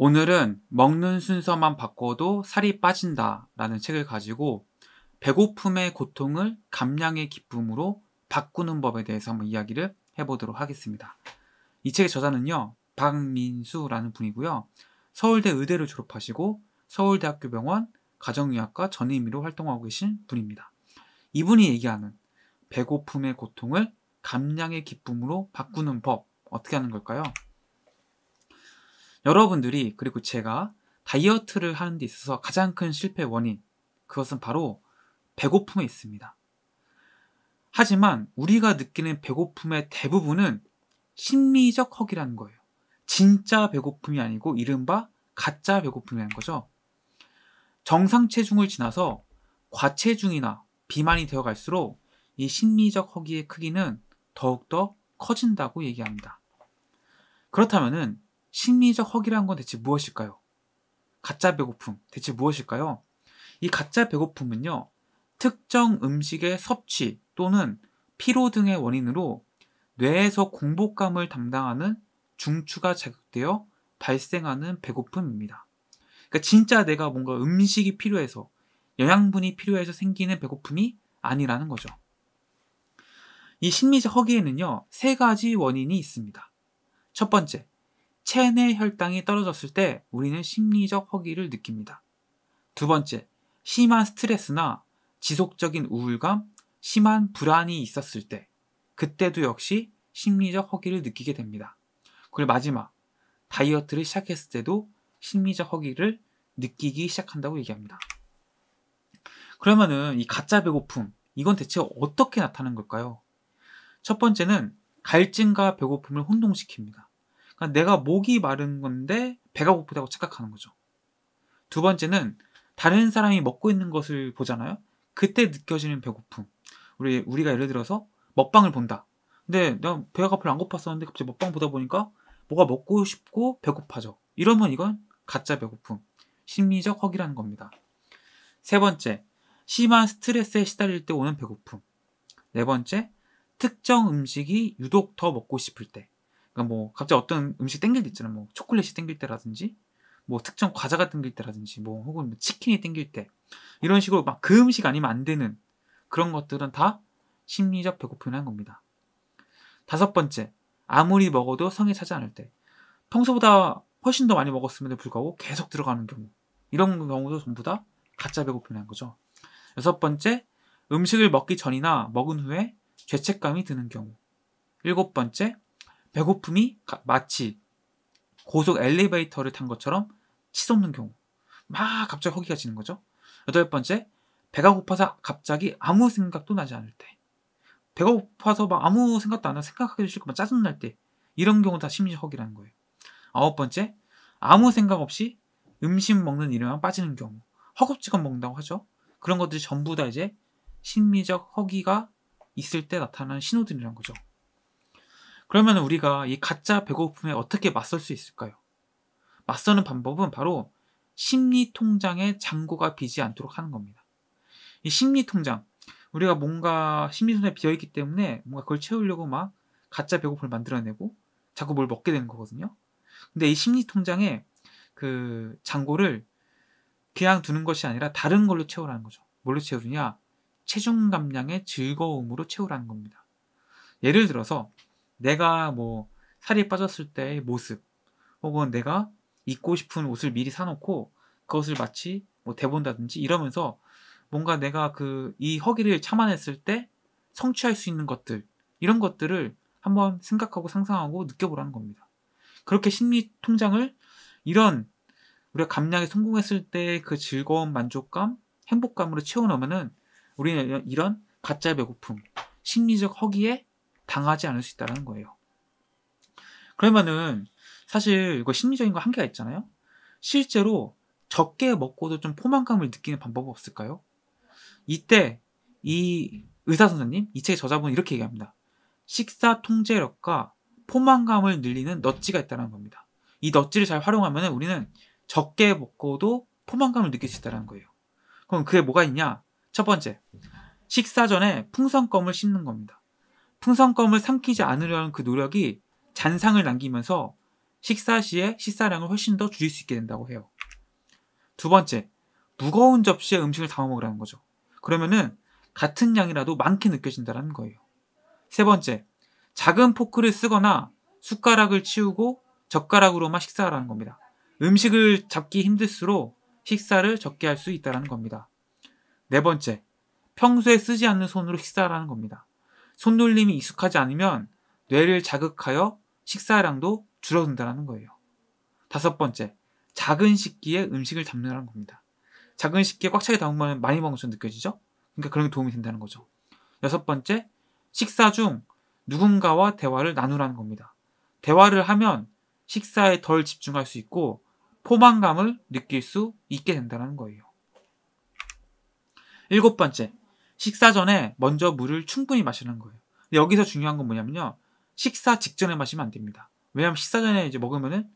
오늘은 먹는 순서만 바꿔도 살이 빠진다 라는 책을 가지고 배고픔의 고통을 감량의 기쁨으로 바꾸는 법에 대해서 한번 이야기를 해보도록 하겠습니다. 이 책의 저자는요, 박민수라는 분이고요. 서울대 의대를 졸업하시고 서울대학교 병원 가정의학과 전임의로 활동하고 계신 분입니다. 이분이 얘기하는 배고픔의 고통을 감량의 기쁨으로 바꾸는 법 어떻게 하는 걸까요? 여러분들이 그리고 제가 다이어트를 하는 데 있어서 가장 큰 실패 원인 그것은 바로 배고픔에 있습니다. 하지만 우리가 느끼는 배고픔의 대부분은 심리적 허기라는 거예요. 진짜 배고픔이 아니고 이른바 가짜 배고픔이라는 거죠. 정상 체중을 지나서 과체중이나 비만이 되어 갈수록 이 심리적 허기의 크기는 더욱더 커진다고 얘기합니다. 그렇다면은 심리적 허기란 건 대체 무엇일까요? 가짜 배고픔 대체 무엇일까요? 이 가짜 배고픔은요, 특정 음식의 섭취 또는 피로 등의 원인으로 뇌에서 공복감을 담당하는 중추가 자극되어 발생하는 배고픔입니다. 그러니까 진짜 내가 뭔가 음식이 필요해서 영양분이 필요해서 생기는 배고픔이 아니라는 거죠. 이 심리적 허기에는요, 세 가지 원인이 있습니다. 첫 번째, 체내 혈당이 떨어졌을 때 우리는 심리적 허기를 느낍니다. 두 번째, 심한 스트레스나 지속적인 우울감, 심한 불안이 있었을 때 그때도 역시 심리적 허기를 느끼게 됩니다. 그리고 마지막, 다이어트를 시작했을 때도 심리적 허기를 느끼기 시작한다고 얘기합니다. 그러면은 이 가짜 배고픔, 이건 대체 어떻게 나타나는 걸까요? 첫 번째는 갈증과 배고픔을 혼동시킵니다. 그러니까 내가 목이 마른 건데 배가 고프다고 착각하는 거죠. 두 번째는 다른 사람이 먹고 있는 것을 보잖아요. 그때 느껴지는 배고픔. 우리 우리가 예를 들어서 먹방을 본다. 근데 내가 배가 별로 안 고팠었는데 갑자기 먹방 보다 보니까 뭐가 먹고 싶고 배고파져. 이러면 이건 가짜 배고픔, 심리적 허기라는 겁니다. 세 번째, 심한 스트레스에 시달릴 때 오는 배고픔. 네 번째, 특정 음식이 유독 더 먹고 싶을 때. 그러니까 뭐 갑자기 어떤 음식 땡길 때 있잖아. 뭐 초콜릿이 땡길 때라든지 뭐 특정 과자가 땡길 때라든지 뭐 혹은 뭐 치킨이 땡길 때 이런 식으로 막 그 음식 아니면 안 되는 그런 것들은 다 심리적 배고픔이 한 겁니다. 다섯 번째, 아무리 먹어도 성에 차지 않을 때. 평소보다 훨씬 더 많이 먹었음에도 불구하고 계속 들어가는 경우. 이런 경우도 전부 다 가짜 배고픔이 한 거죠. 여섯 번째, 음식을 먹기 전이나 먹은 후에 죄책감이 드는 경우. 일곱 번째, 배고픔이 마치 고속 엘리베이터를 탄 것처럼 치솟는 경우. 막 갑자기 허기가 지는 거죠. 여덟 번째, 배가 고파서 갑자기 아무 생각도 나지 않을 때. 배가 고파서 막 아무 생각도 안 하고 생각하기도 싫고 막 짜증날 때. 이런 경우 다 심리적 허기라는 거예요. 아홉 번째, 아무 생각 없이 음식 먹는 일에만 빠지는 경우. 허겁지겁 먹는다고 하죠. 그런 것들이 전부 다 이제 심리적 허기가 있을 때 나타나는 신호들이란 거죠. 그러면 우리가 이 가짜 배고픔에 어떻게 맞설 수 있을까요? 맞서는 방법은 바로 심리 통장에 잔고가 비지 않도록 하는 겁니다. 이 심리 통장 우리가 뭔가 심리손에 비어 있기 때문에 뭔가 그걸 채우려고 막 가짜 배고픔을 만들어내고 자꾸 뭘 먹게 되는 거거든요. 근데 이 심리 통장에 그 잔고를 그냥 두는 것이 아니라 다른 걸로 채우라는 거죠. 뭘로 채우느냐? 체중 감량의 즐거움으로 채우라는 겁니다. 예를 들어서 내가 뭐 살이 빠졌을 때의 모습 혹은 내가 입고 싶은 옷을 미리 사놓고 그것을 마치 뭐 대본다든지 이러면서 뭔가 내가 그 이 허기를 참아냈을 때 성취할 수 있는 것들 이런 것들을 한번 생각하고 상상하고 느껴보라는 겁니다. 그렇게 심리 통장을 이런 우리가 감량에 성공했을 때 그 즐거운 만족감, 행복감으로 채워놓으면은 우리는 이런 가짜 배고픔, 심리적 허기에 당하지 않을 수 있다는 거예요. 그러면은 사실 이거 심리적인 거 한계가 있잖아요. 실제로 적게 먹고도 좀 포만감을 느끼는 방법 없을까요? 이때 이 의사 선생님, 이 책의 저자분 이렇게 얘기합니다. 식사 통제력과 포만감을 늘리는 넛지가 있다는 겁니다. 이 넛지를 잘 활용하면 우리는 적게 먹고도 포만감을 느낄 수 있다는 거예요. 그럼 그게 뭐가 있냐? 첫 번째, 식사 전에 풍선껌을 씹는 겁니다. 풍선껌을 삼키지 않으려는 그 노력이 잔상을 남기면서 식사 시에 식사량을 훨씬 더 줄일 수 있게 된다고 해요. 두 번째, 무거운 접시에 음식을 담아 먹으라는 거죠. 그러면은 같은 양이라도 많게 느껴진다는 거예요. 세 번째, 작은 포크를 쓰거나 숟가락을 치우고 젓가락으로만 식사하라는 겁니다. 음식을 잡기 힘들수록 식사를 적게 할 수 있다는 겁니다. 네 번째, 평소에 쓰지 않는 손으로 식사하라는 겁니다. 손놀림이 익숙하지 않으면 뇌를 자극하여 식사량도 줄어든다는 거예요. 다섯 번째, 작은 식기에 음식을 담는다는 겁니다. 작은 식기에 꽉 차게 담으면 많이 먹는 것처럼 느껴지죠? 그러니까 그런 게 도움이 된다는 거죠. 여섯 번째, 식사 중 누군가와 대화를 나누라는 겁니다. 대화를 하면 식사에 덜 집중할 수 있고 포만감을 느낄 수 있게 된다는 거예요. 일곱 번째, 식사 전에 먼저 물을 충분히 마시는 거예요. 여기서 중요한 건 뭐냐면요. 식사 직전에 마시면 안 됩니다. 왜냐면 식사 전에 이제 먹으면은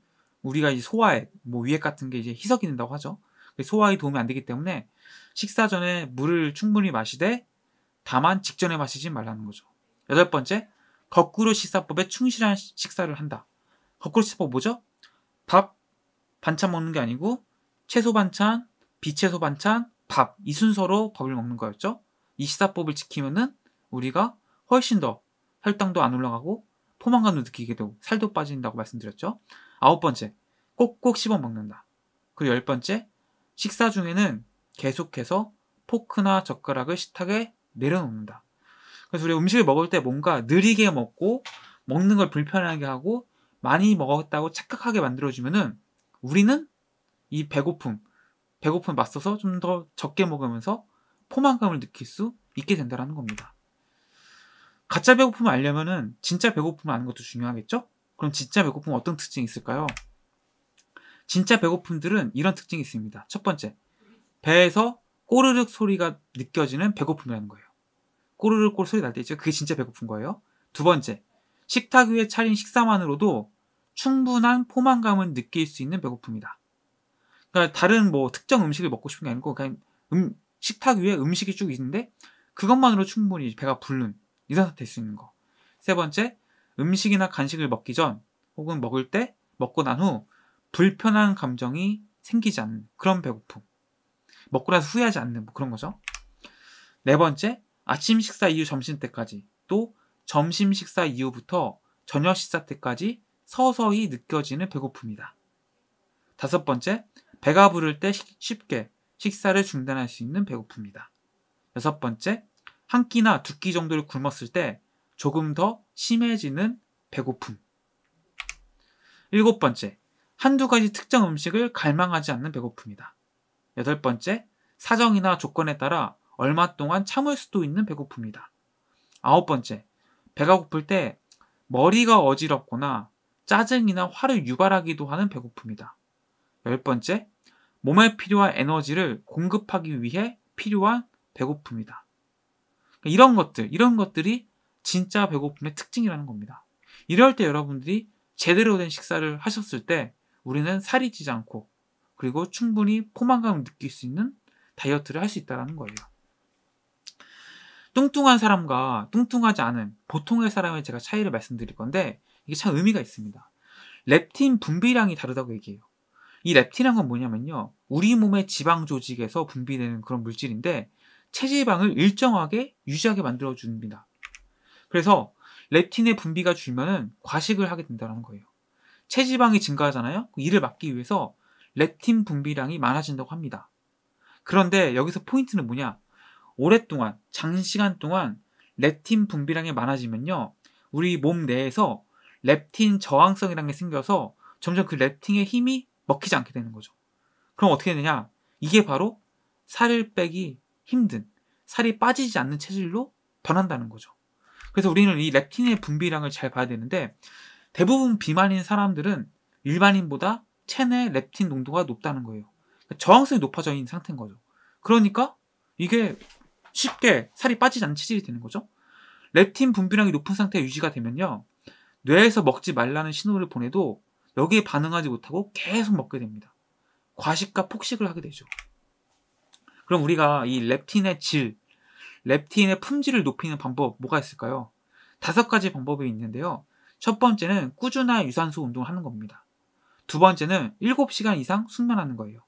우리가 이 소화액, 뭐 위액 같은 게 이제 희석이 된다고 하죠. 그 소화에 도움이 안 되기 때문에 식사 전에 물을 충분히 마시되 다만 직전에 마시지 말라는 거죠. 여덟 번째, 거꾸로 식사법에 충실한 식사를 한다. 거꾸로 식사법 뭐죠? 밥, 반찬 먹는 게 아니고 채소 반찬, 비채소 반찬, 밥 이 순서로 밥을 먹는 거였죠. 이 시사법을 지키면은 우리가 훨씬 더 혈당도 안 올라가고 포만감도 느끼게 되고 살도 빠진다고 말씀드렸죠. 아홉 번째, 꼭꼭 씹어 먹는다. 그리고 열 번째, 식사 중에는 계속해서 포크나 젓가락을 식탁에 내려놓는다. 그래서 우리 음식을 먹을 때 뭔가 느리게 먹고 먹는 걸 불편하게 하고 많이 먹었다고 착각하게 만들어주면은 우리는 이 배고픔, 배고픔 맞서서 좀 더 적게 먹으면서 포만감을 느낄 수 있게 된다라는 겁니다. 가짜 배고픔을 알려면은 진짜 배고픔을 아는 것도 중요하겠죠? 그럼 진짜 배고픔은 어떤 특징이 있을까요? 진짜 배고픔들은 이런 특징이 있습니다. 첫 번째, 배에서 꼬르륵 소리가 느껴지는 배고픔이라는 거예요. 꼬르륵 꼬르륵 소리 날 때 있죠? 그게 진짜 배고픈 거예요. 두 번째, 식탁 위에 차린 식사만으로도 충분한 포만감을 느낄 수 있는 배고픔이다. 그러니까 다른 뭐 특정 음식을 먹고 싶은 게 아니고 그냥 음, 식탁 위에 음식이 쭉 있는데 그것만으로 충분히 배가 부른 이런 상태일 수 있는 거. 세 번째, 음식이나 간식을 먹기 전 혹은 먹을 때 먹고 난 후 불편한 감정이 생기지 않는 그런 배고픔. 먹고 나서 후회하지 않는 뭐 그런 거죠. 네 번째, 아침 식사 이후 점심 때까지 또 점심 식사 이후부터 저녁 식사 때까지 서서히 느껴지는 배고픔이다. 다섯 번째, 배가 부를 때 쉽게 식사를 중단할 수 있는 배고픔이다. 여섯 번째, 한 끼나 두 끼 정도를 굶었을 때 조금 더 심해지는 배고픔. 일곱 번째, 한두 가지 특정 음식을 갈망하지 않는 배고픔이다. 여덟 번째, 사정이나 조건에 따라 얼마 동안 참을 수도 있는 배고픔이다. 아홉 번째, 배가 고플 때 머리가 어지럽거나 짜증이나 화를 유발하기도 하는 배고픔이다. 열 번째, 몸에 필요한 에너지를 공급하기 위해 필요한 배고픔이다. 그러니까 이런 것들, 이런 것들이 진짜 배고픔의 특징이라는 겁니다. 이럴 때 여러분들이 제대로 된 식사를 하셨을 때 우리는 살이 찌지 않고 그리고 충분히 포만감을 느낄 수 있는 다이어트를 할 수 있다는 거예요. 뚱뚱한 사람과 뚱뚱하지 않은 보통의 사람의 제가 차이를 말씀드릴 건데 이게 참 의미가 있습니다. 렙틴 분비량이 다르다고 얘기해요. 이 렙틴이란 건 뭐냐면요. 우리 몸의 지방 조직에서 분비되는 그런 물질인데 체지방을 일정하게 유지하게 만들어 줍니다. 그래서 렙틴의 분비가 줄면은 과식을 하게 된다는 거예요. 체지방이 증가하잖아요. 이를 그 막기 위해서 렙틴 분비량이 많아진다고 합니다. 그런데 여기서 포인트는 뭐냐? 오랫동안 장시간 동안 렙틴 분비량이 많아지면요. 우리 몸 내에서 렙틴 저항성이라는 게 생겨서 점점 그 렙틴의 힘이 먹히지 않게 되는 거죠. 그럼 어떻게 되냐 이게 바로 살을 빼기 힘든 살이 빠지지 않는 체질로 변한다는 거죠. 그래서 우리는 이 렙틴의 분비량을 잘 봐야 되는데 대부분 비만인 사람들은 일반인보다 체내 렙틴 농도가 높다는 거예요. 그러니까 저항성이 높아져 있는 상태인 거죠. 그러니까 이게 쉽게 살이 빠지지 않는 체질이 되는 거죠. 렙틴 분비량이 높은 상태 유지가 되면요. 뇌에서 먹지 말라는 신호를 보내도 여기에 반응하지 못하고 계속 먹게 됩니다. 과식과 폭식을 하게 되죠. 그럼 우리가 이 렙틴의 질, 렙틴의 품질을 높이는 방법 뭐가 있을까요? 다섯 가지 방법이 있는데요. 첫 번째는 꾸준한 유산소 운동을 하는 겁니다. 두 번째는 7시간 이상 숙면하는 거예요.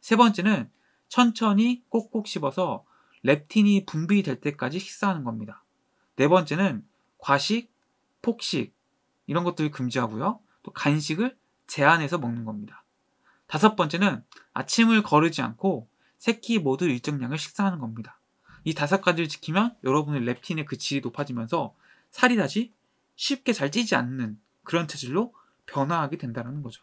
세 번째는 천천히 꼭꼭 씹어서 렙틴이 분비될 때까지 식사하는 겁니다. 네 번째는 과식, 폭식 이런 것들을 금지하고요. 또 간식을 제한해서 먹는 겁니다. 다섯 번째는 아침을 거르지 않고 세끼 모두 일정량을 식사하는 겁니다. 이 다섯 가지를 지키면 여러분의 렙틴의 그 질이 높아지면서 살이 다시 쉽게 잘 찌지 않는 그런 체질로 변화하게 된다는 거죠.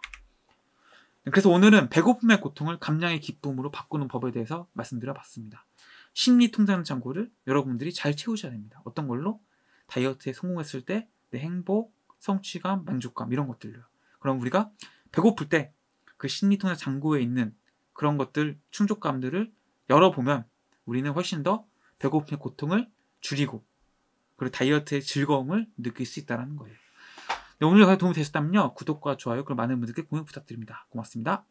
네, 그래서 오늘은 배고픔의 고통을 감량의 기쁨으로 바꾸는 법에 대해서 말씀드려 봤습니다. 심리 통장 창고를 여러분들이 잘 채우셔야 됩니다. 어떤 걸로? 다이어트에 성공했을 때 내 행복, 성취감, 만족감 이런 것들로요. 그럼 우리가 배고플 때 그 심리통의 장구에 있는 그런 것들 충족감들을 열어보면 우리는 훨씬 더 배고픔의 고통을 줄이고 그리고 다이어트의 즐거움을 느낄 수 있다는 거예요. 네, 오늘 도움이 되셨다면요. 구독과 좋아요 그리고 많은 분들께 공유 부탁드립니다. 고맙습니다.